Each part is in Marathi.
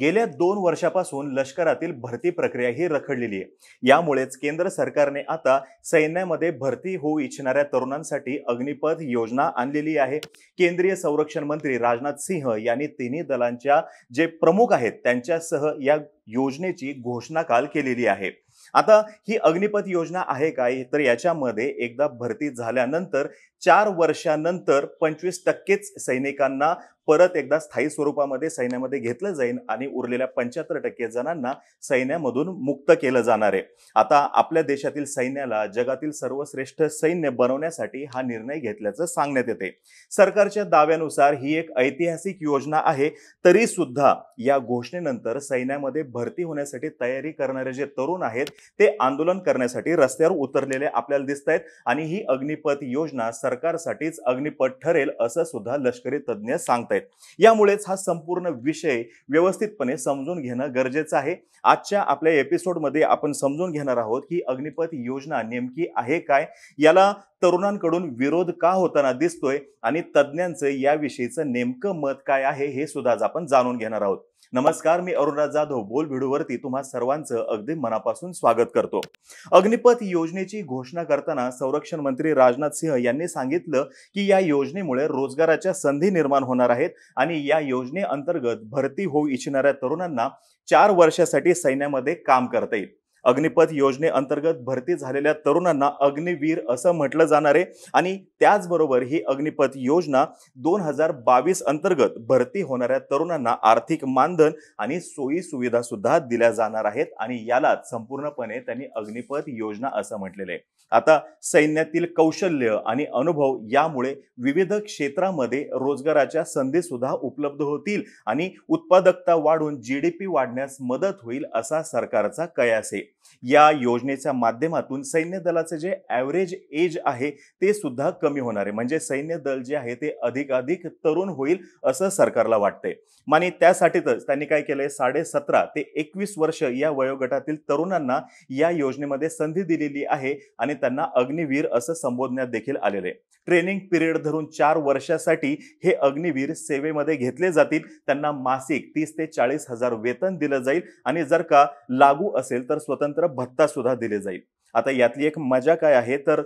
गेल्या दोन वर्षापासून लष्करातील भरती प्रक्रिया ही रखडलेली आहे यामुळेच केंद्र सरकारने आता सैन्यामध्ये भरती होऊ इच्छिणाऱ्या तरुणांसाठी अग्निपथ योजना आणलेली आहे केंद्रीय संरक्षण मंत्री राजनाथ सिंह यांनी तिन्ही दलांच्या जे प्रमुख आहेत त्यांच्यासह या योजनेची घोषणा काल केलेली आहे आता ही अग्निपथ योजना आहे काय तर याच्यामध्ये एकदा भरती झाल्यानंतर चार वर्षानंतर पंचवीस टक्केच सैनिकांना परत एकदा स्थायी स्वरूपामध्ये सैन्यामध्ये घेतलं जाईल आणि उरलेल्या पंच्याहत्तर टक्के जणांना सैन्यामधून मुक्त केलं जाणार आहे आता आपल्या देशातील सैन्याला जगातील सर्वश्रेष्ठ सैन्य बनवण्यासाठी हा निर्णय घेतल्याचं सांगण्यात येते सरकारच्या दाव्यानुसार ही एक ऐतिहासिक योजना आहे तरी सुद्धा या घोषणेनंतर सैन्यामध्ये भरती होण्यासाठी तयारी करणारे जे तरुण आहेत ते आंदोलन करण्यासाठी रस्त्यावर उतरलेले आपल्याला दिसत आहेत आणि ही अग्निपथ योजना सरकारसाठीच अग्निपथ ठरेल असं सुद्धा लष्करी तज्ज्ञ सांगतायत आहेत यामुळेच हा संपूर्ण विषय व्यवस्थितपणे समजून घेणं गरजेचं आहे आजच्या आपल्या एपिसोडमध्ये आपण समजून घेणार आहोत की अग्निपथ योजना नेमकी आहे काय याला तरुणांकडून विरोध का होताना दिसतोय आणि तज्ज्ञांचं याविषयीचं नेमकं मत काय आहे हे सुद्धा आज आपण जाणून घेणार आहोत नमस्कार मी अरुणराज जाधव बोल व्हिडिओवरती तुम्हा सर्वांचं अगदी मनापासून स्वागत करतो अग्निपथ योजनेची घोषणा करताना संरक्षण मंत्री राजनाथ सिंह यांनी सांगितलं की या योजनेमुळे रोजगाराच्या संधी निर्माण होणार आहेत आणि या योजनेअंतर्गत भरती होऊ इच्छिणाऱ्या तरुणांना चार वर्षासाठी सैन्यामध्ये काम करता येईल अग्निपथ योजनेअंतर्गत भरती झालेल्या तरुणांना अग्निवीर असं म्हटलं जाणार आहे आणि त्याचबरोबर ही अग्निपथ योजना दोन हजार बावीस अंतर्गत भरती होणाऱ्या तरुणांना आर्थिक मानधन आणि सोयी सुविधा सुद्धा दिल्या जाणार आहेत आणि यालाच संपूर्णपणे त्यांनी अग्निपथ योजना असं म्हटलेलं आहे आता सैन्यातील कौशल्य आणि अनुभव यामुळे विविध क्षेत्रामध्ये रोजगाराच्या संधी सुद्धा उपलब्ध होतील आणि उत्पादकता वाढून जी डी पी वाढण्यास मदत होईल असा सरकारचा कयास आहे या योजनेच्या माध्यमातून सैन्य दलाचं जे ॲव्हरेज एज आहे ते सुद्धा कमी होणार आहे म्हणजे सैन्य दल जे आहे ते अधिकाधिक तरुण होईल असं सरकारला वाटतंय माने त्यासाठीच त्यांनी काय केलंय साडे सतरा ते एकवीस वर्ष या वयोगटातील तरुणांना या योजनेमध्ये संधी दिलेली आहे आणि त्यांना अग्निवीर असं संबोधण्यात देखील आलेलं आहे ट्रेनिंग पिरियड धरून चार वर्षासाठी हे अग्निवीर सेवेमध्ये घेतले जातील त्यांना मासिक तीस ते चाळीस हजार वेतन दिलं जाईल आणि जर का लागू असेल तर स्वतंत्र स्वतंत्र भत्ता सुद्धा दिले जाईल आता यातली एक मजा काय आहे तर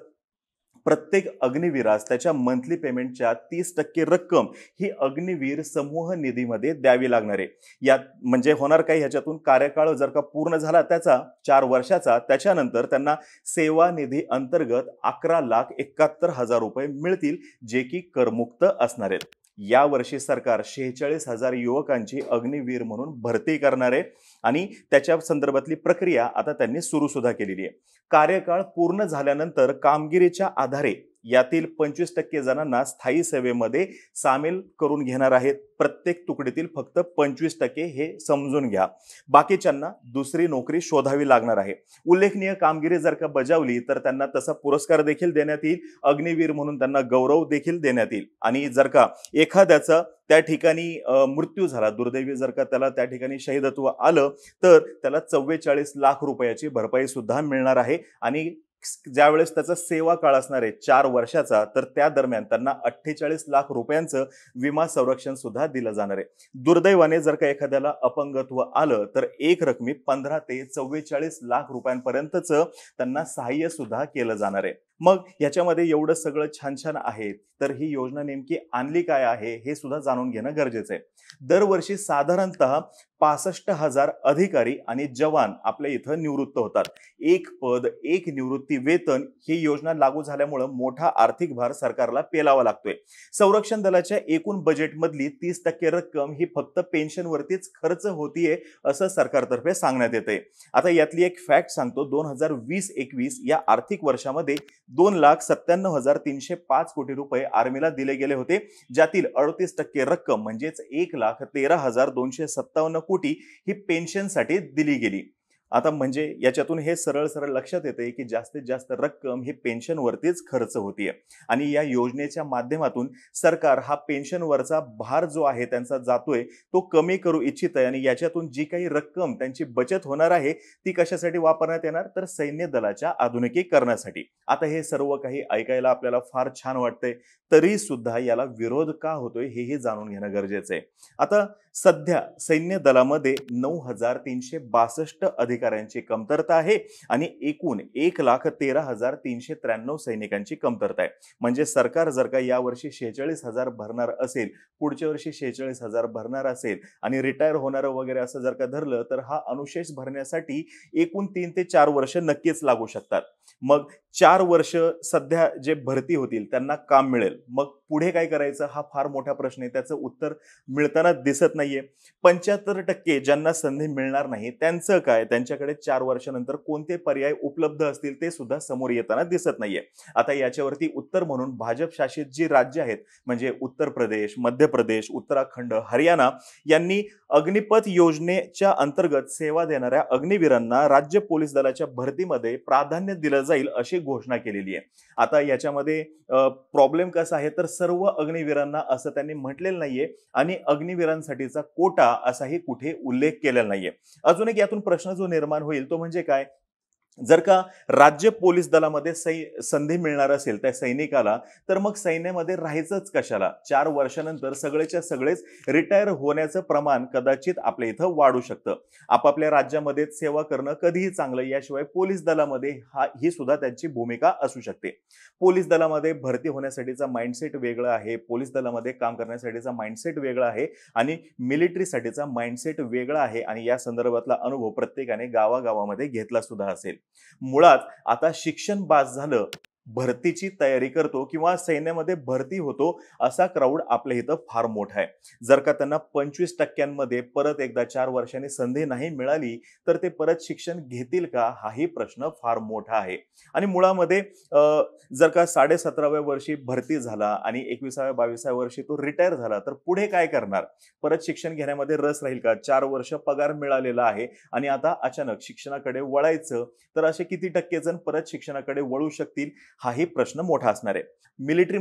प्रत्येक अग्निवीरास त्याच्या मंथली पेमेंटच्या तीस टक्के रक्कम ही अग्निवीर समूह निधीमध्ये द्यावी लागणार आहे यात म्हणजे होणार काही ह्याच्यातून कार्यकाळ जर का पूर्ण झाला त्याचा चार वर्षाचा त्याच्यानंतर त्यांना सेवा निधी अंतर्गत अकरा लाख एकाहत्तर हजार रुपये मिळतील जे की करमुक्त असणार आहेत या वर्षी सरकार शेहेचाळीस हजार युवकांची अग्निवीर म्हणून भरती करणार आहे आणि त्याच्या संदर्भातली प्रक्रिया आता त्यांनी सुरू सुद्धा केलेली आहे कार्यकाळ पूर्ण झाल्यानंतर कामगिरीच्या आधारे यातील पंचवीस टक्के जणांना स्थायी सेवेमध्ये सामील करून घेणार आहेत प्रत्येक तुकडीतील फक्त पंचवीस टक्के हे समजून घ्या बाकीच्यांना दुसरी नोकरी शोधावी लागणार आहे उल्लेखनीय कामगिरी जर का बजावली तर त्यांना तसा पुरस्कार देखील देण्यात येईल अग्निवीर म्हणून त्यांना गौरव देखील देण्यात येईल आणि जर का एखाद्याचा त्या ठिकाणी मृत्यू झाला दुर्दैवी जर का त्याला त्या ठिकाणी शहीदत्व आलं तर त्याला चव्वेचाळीस लाख रुपयाची भरपाई सुद्धा मिळणार आहे आणि ज्यावेळेस त्याचा सेवा काळ असणार आहे चार वर्षाचा तर त्या दरम्यान त्यांना अठ्ठेचाळीस लाख रुपयांचं विमा संरक्षण सुद्धा दिलं जाणार आहे दुर्दैवाने जर का एखाद्याला अपंगत्व आलं तर एक रकमी पंधरा ते चव्वेचाळीस लाख रुपयांपर्यंतच त्यांना सहाय्य सुद्धा केलं जाणार आहे मग याच्यामध्ये एवढं सगळं छान छान आहे तर ही योजना नेमकी आणली काय आहे हे सुद्धा जाणून घेणं गरजेचं आहे दरवर्षी साधारणतः पासष्ट हजार अधिकारी आणि जवान आपल्या इथं निवृत्त होतात एक पद एक निवृत्ती वेतन ही योजना लागू झाल्यामुळं मोठा आर्थिक भार सरकारला पेलावा लागतोय संरक्षण दलाच्या एकूण बजेटमधली तीस टक्के रक्कम ही फक्त पेन्शनवरतीच खर्च होतीये असं सरकारतर्फे सांगण्यात येते आता यातली एक फॅक्ट सांगतो दोन हजार वीस एकवीस या आर्थिक वर्षामध्ये दोन लाख सत्त्याण्णव हजार तीनशे पाच कोटी रुपये आर्मीला दिले गेले होते ज्यातील अडतीस टक्के रक्कम म्हणजेच एक लाख तेरा हजार दोनशे सत्तावन्न कोटी ही पेन्शनसाठी दिली गेली आता म्हणजे याच्यातून हे सरळ सरळ लक्षात येते की जास्तीत जास्त रक्कम ही पेन्शनवरतीच खर्च होतीये आणि या योजनेच्या माध्यमातून सरकार हा पेन्शनवरचा भार जो आहे त्यांचा जातोय तो कमी करू इच्छित आहे आणि याच्यातून जी काही रक्कम त्यांची बचत होणार आहे ती कशासाठी वापरण्यात येणार तर सैन्य दलाच्या आधुनिकीकरणासाठी आता हे सर्व काही ऐकायला आपल्याला फार छान वाटतंय तरी सुद्धा याला विरोध का होतोय हेही जाणून घेणं गरजेचं आहे आता सध्या सैन्य दलामध्ये नऊ हजार तीनशे बासष्ट अधिक अधिकाऱ्यांची कमतरता आहे आणि एकूण एक लाख तेरा हजार तीनशे त्र्याण्णव सैनिकांची कमतरता आहे म्हणजे सरकार जर का यावर्षी शेहेचाळीस हजार भरणार असेल पुढच्या वर्षी शेहेचाळीस हजार भरणार असेल आणि रिटायर होणार वगैरे असं जर का धरलं तर हा अनुशेष भरण्यासाठी एकूण तीन ते चार वर्ष नक्कीच लागू शकतात मग चार वर्ष सध्या जे भरती होतील त्यांना काम मिळेल मग पुढे काय करायचं हा फार मोठा प्रश्न आहे त्याचं उत्तर मिळताना दिसत नाहीये पंच्याहत्तर टक्के ज्यांना संधी मिळणार नाही त्यांचं काय त्यांच्याकडे चार वर्षानंतर कोणते पर्याय उपलब्ध असतील ते सुद्धा समोर येताना दिसत नाहीये आता याच्यावरती उत्तर म्हणून भाजप शासित जी राज्य आहेत म्हणजे उत्तर प्रदेश मध्य प्रदेश उत्तराखंड हरियाणा यांनी अग्निपथ योजनेच्या अंतर्गत सेवा देणाऱ्या अग्निवीरांना राज्य पोलीस दलाच्या भरतीमध्ये प्राधान्य दिलं जाईल अशी घोषणा केलेली आहे आता याच्यामध्ये प्रॉब्लेम कसा आहे तर सर्व अग्निवीरांना असं त्यांनी म्हटलेलं नाहीये आणि अग्निवीरांसाठीचा कोटा असाही कुठे उल्लेख केलेला नाहीये अजून एक यातून प्रश्न जो निर्माण होईल तो म्हणजे काय जर का राज्य पोलीस दलामध्ये सै संधी मिळणार असेल त्या सैनिकाला तर मग सैन्यामध्ये राहायचंच कशाला चार वर्षानंतर सगळेच्या सगळेच रिटायर होण्याचं प्रमाण कदाचित आपल्या इथं वाढू शकतं आपापल्या राज्यामध्ये सेवा करणं कधीही चांगलं याशिवाय पोलीस दलामध्ये हा ही सुद्धा त्यांची भूमिका असू शकते पोलीस दलामध्ये भरती होण्यासाठीचा माइंडसेट वेगळा आहे पोलीस दलामध्ये काम करण्यासाठीचा माइंडसेट वेगळा आहे आणि मिलिटरीसाठीचा माइंडसेट वेगळा आहे आणि या संदर्भातला अनुभव प्रत्येकाने गावागावामध्ये घेतला सुद्धा असेल मुळात आता शिक्षण बाद झालं भरतीची तयारी करतो किंवा सैन्यामध्ये भरती होतो असा क्राऊड आपल्या इथं फार मोठा आहे जर का त्यांना पंचवीस टक्क्यांमध्ये परत एकदा चार वर्षांनी संधी नाही मिळाली तर ते परत शिक्षण घेतील का हाही प्रश्न फार मोठा आहे आणि मुळामध्ये जर का साडे सतराव्या वर्षी भरती झाला आणि एकविसाव्या बावीसाव्या वर्षी तो रिटायर झाला तर पुढे काय करणार परत शिक्षण घेण्यामध्ये रस राहील का चार वर्ष पगार मिळालेला आहे आणि आता अचानक शिक्षणाकडे वळायचं तर असे किती टक्के जण परत शिक्षणाकडे वळू शकतील हाही प्रश्न मोठा असणार आहे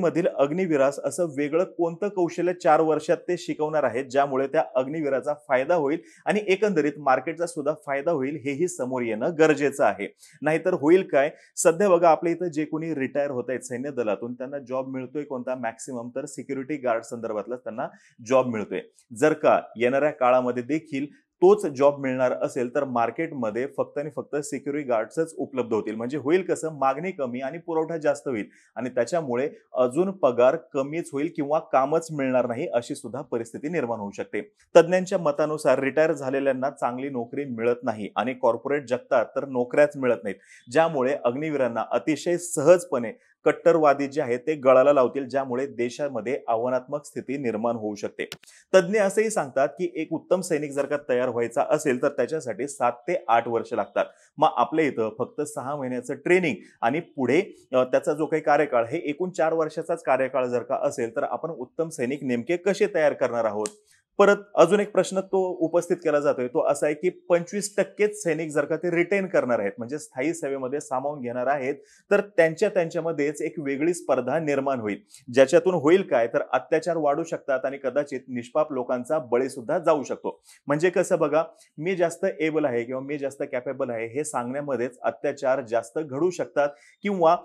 मधील अग्निविरास असं वेगळं कोणतं कौशल्य चार वर्षात ते शिकवणार आहेत ज्यामुळे त्या अग्निवीराचा फायदा होईल आणि एकंदरीत मार्केटचा सुद्धा फायदा होईल हेही समोर येणं गरजेचं आहे नाहीतर होईल काय सध्या बघा आपल्या इथं जे कोणी रिटायर होत आहेत सैन्य दलातून त्यांना जॉब मिळतोय कोणता मॅक्सिमम तर सिक्युरिटी गार्ड संदर्भातला त्यांना जॉब मिळतोय जर का येणाऱ्या काळामध्ये देखील तोच जॉब मिळणार असेल तर मार्केटमध्ये फक्त आणि फक्त सिक्युरिटी गार्ड्सच उपलब्ध होतील म्हणजे होईल कसं मागणी कमी आणि पुरवठा जास्त होईल आणि त्याच्यामुळे अजून पगार कमीच होईल किंवा कामच मिळणार नाही अशी सुद्धा परिस्थिती निर्माण होऊ शकते तज्ज्ञांच्या मतानुसार रिटायर झालेल्यांना चांगली नोकरी मिळत नाही आणि कॉर्पोरेट जगतात तर नोकऱ्याच मिळत नाहीत ज्यामुळे अग्निवीरांना अतिशय सहजपणे कट्टरवादी जे आहेत ते गळाला लावतील ज्यामुळे देशामध्ये आव्हानात्मक स्थिती निर्माण होऊ शकते तज्ज्ञ असेही सांगतात की एक उत्तम सैनिक जर का तयार व्हायचा असेल तर त्याच्यासाठी सात ते आठ वर्ष लागतात मग आपल्या इथं फक्त सहा महिन्याचं ट्रेनिंग आणि पुढे त्याचा जो काही कार्यकाळ हे एकूण चार वर्षाचाच कार्यकाळ जर का असेल तर आपण उत्तम सैनिक नेमके कसे तयार करणार आहोत परत अजून एक प्रश्न तो उपस्थित केला जातोय तो असा आहे की पंचवीस टक्केच सैनिक जर का ते रिटेन करणार आहेत म्हणजे स्थायी सेवेमध्ये सामावून घेणार आहेत तर त्यांच्या त्यांच्यामध्येच एक वेगळी स्पर्धा निर्माण होईल ज्याच्यातून होईल काय तर अत्याचार वाढू शकतात आणि कदाचित निष्पाप लोकांचा बळी सुद्धा जाऊ शकतो म्हणजे कसं बघा मी जास्त एबल आहे किंवा मी जास्त कॅपेबल आहे हे सांगण्यामध्येच अत्याचार जास्त घडू शकतात किंवा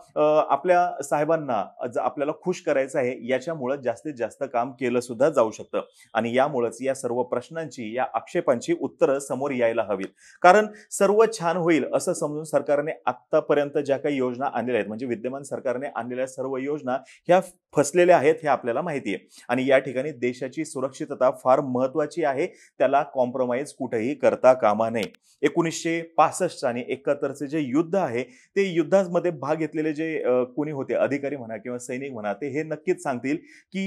आपल्या साहेबांना आपल्याला खुश करायचं आहे याच्यामुळे जास्तीत जास्त काम केलं सुद्धा जाऊ शकतं आणि यामुळे त्यामुळंच या सर्व प्रश्नांची या आक्षेपांची उत्तरं समोर यायला हवीत कारण सर्व छान होईल असं समजून सरकारने आत्तापर्यंत ज्या काही योजना आणलेल्या आहेत म्हणजे विद्यमान सरकारने आणलेल्या सर्व योजना ह्या फसलेल्या आहेत हे आपल्याला माहिती आहे आणि या ठिकाणी देशाची सुरक्षितता फार महत्वाची आहे त्याला कॉम्प्रोमाइज कुठेही करता कामा नये एकोणीसशे पासष्ट आणि एकाहत्तरचे जे युद्ध आहे ते युद्धामध्ये भाग घेतलेले जे कोणी होते अधिकारी म्हणा किंवा सैनिक म्हणा ते हे नक्कीच सांगतील की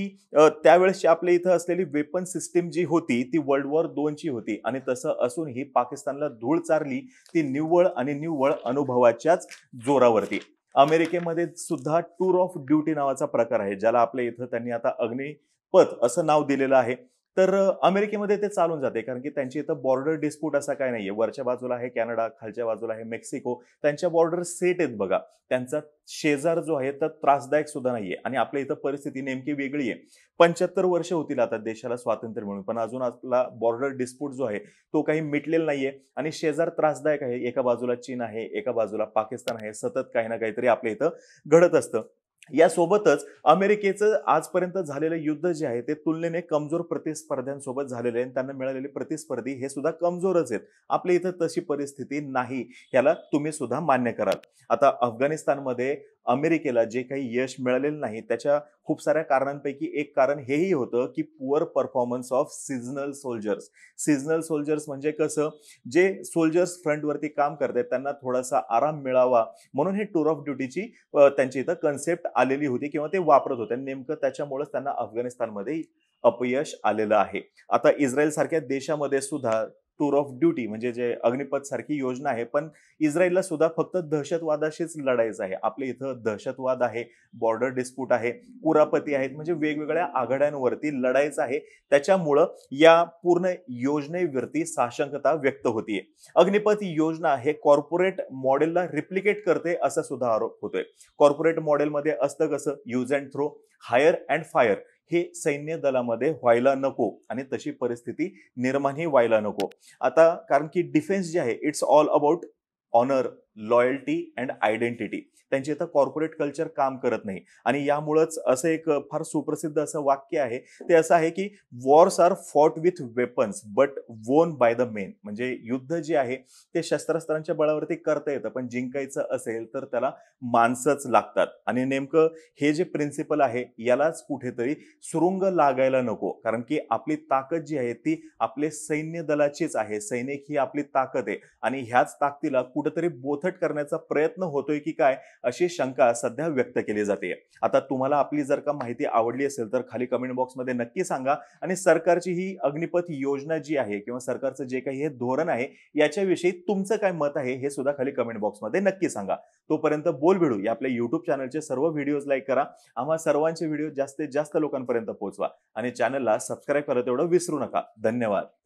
त्यावेळेस आपल्या इथं असलेली वेपन सिस्टीम जी होती ती वर्ल्ड वॉर दोनची होती आणि तसं असूनही पाकिस्तानला धूळ चारली ती निव्वळ आणि निव्वळ अनुभवाच्याच जोरावरती अमेरिकेमध्ये सुद्धा टूर ऑफ ड्युटी नावाचा प्रकार आहे ज्याला आपल्या इथं त्यांनी आता अग्निपथ असं नाव दिलेलं आहे तर अमेरिकेमध्ये ते चालून जाते कारण की त्यांची इथं बॉर्डर डिस्प्यूट असा काय नाहीये वरच्या बाजूला आहे कॅनडा खालच्या बाजूला आहे मेक्सिको त्यांच्या बॉर्डर सेट आहेत बघा त्यांचा शेजार जो आहे तर त्रासदायक सुद्धा नाहीये आणि आपल्या इथं परिस्थिती नेमकी वेगळी आहे पंच्याहत्तर वर्ष होतील आता देशाला स्वातंत्र्य मिळून पण अजून आपला बॉर्डर डिस्प्यूट जो आहे तो काही मिटलेला नाहीये आणि शेजार त्रासदायक आहे एका बाजूला चीन आहे एका बाजूला पाकिस्तान आहे सतत काही ना काहीतरी आपल्या इथं घडत असतं यासोबतच अमेरिकेचं आजपर्यंत झालेलं युद्ध जे आहे ते तुलनेने कमजोर प्रतिस्पर्ध्यांसोबत झालेले आणि त्यांना मिळालेले प्रतिस्पर्धी हे सुद्धा कमजोरच आहेत आपल्या इथं तशी परिस्थिती नाही याला तुम्ही सुद्धा मान्य कराल आता अफगाणिस्तानमध्ये अमेरिकेला जे काही यश मिळालेलं नाही त्याच्या खूप साऱ्या कारणांपैकी एक कारण हेही होतं की poor performance of seasonal soldiers seasonal soldiers म्हणजे कसं जे सोल्जर्स फ्रंटवरती काम करतात त्यांना थोडासा आराम मिळावा म्हणून हे टूर ऑफ ड्युटीची त्यांची इथं कन्सेप्ट आलेली होती किंवा ते वापरत होते नेमकं त्याच्यामुळेच त्यांना अफगाणिस्तानमध्ये अपयश आलेलं आहे आता इस्रायल सारख्या देशामध्ये सुद्धा टूर ऑफ ड्युटी म्हणजे जे अग्निपथ सारखी योजना आहे पण इस्रायलला सुद्धा फक्त दहशतवादाशीच लढायचं आहे आपल्या इथं दहशतवाद आहे बॉर्डर डिस्प्यूट आहे कुरापती आहेत म्हणजे वेगवेगळ्या आघाड्यांवरती लढायचं आहे त्याच्यामुळं या पूर्ण योजनेवरती साशंकता व्यक्त होतीये अग्निपथ योजना हे कॉर्पोरेट मॉडेलला रिप्लिकेट करते असा सुद्धा आरोप होतोय कॉर्पोरेट मॉडेलमध्ये असतं कसं use and throw hire and fire हे सैन्य दलामध्ये व्हायला नको आणि तशी परिस्थिती निर्माणही व्हायला नको आता कारण की डिफेन्स जे आहे it's all about honour loyalty and identity त्यांची आता कॉर्पोरेट कल्चर काम करत नाही आणि यामुळंच असं एक फार सुप्रसिद्ध असं वाक्य आहे ते असं आहे की wars are fought with weapons but won by the men म्हणजे युद्ध जे आहे ते शस्त्रास्त्रांच्या बळावरती करता येतं पण जिंकायचं असेल तर त्याला माणसंच लागतात आणि नेमकं हे जे प्रिन्सिपल आहे यालाच कुठेतरी सुरुंग लागायला नको कारण की आपली ताकद जी आहे ती आपले सैन्य दलाचीच आहे सैनिक ही आपली ताकद आहे आणि ह्याच ताकदीला कुठेतरी बोथ करण्याचा प्रयत्न होतोय की काय अशी शंका सध्या व्यक्त केली जाते आता तुम्हाला आपली जर का माहिती आवडली असेल तर खाली कमेंट बॉक्समध्ये नक्की सांगा आणि सरकारची ही अग्निपथ योजना जी आहे किंवा सरकारचं जे काही हे धोरण आहे याच्याविषयी तुमचं काय मत आहे हे सुद्धा खाली कमेंट बॉक्समध्ये नक्की सांगा तोपर्यंत बोल भिडू या आपल्या युट्यूब चॅनलचे सर्व व्हिडिओज लाईक करा आम्हा सर्वांचे व्हिडिओ जास्तीत जास्त लोकांपर्यंत पोहोचवा आणि चॅनलला सबस्क्राईब करा तेवढं विसरू नका धन्यवाद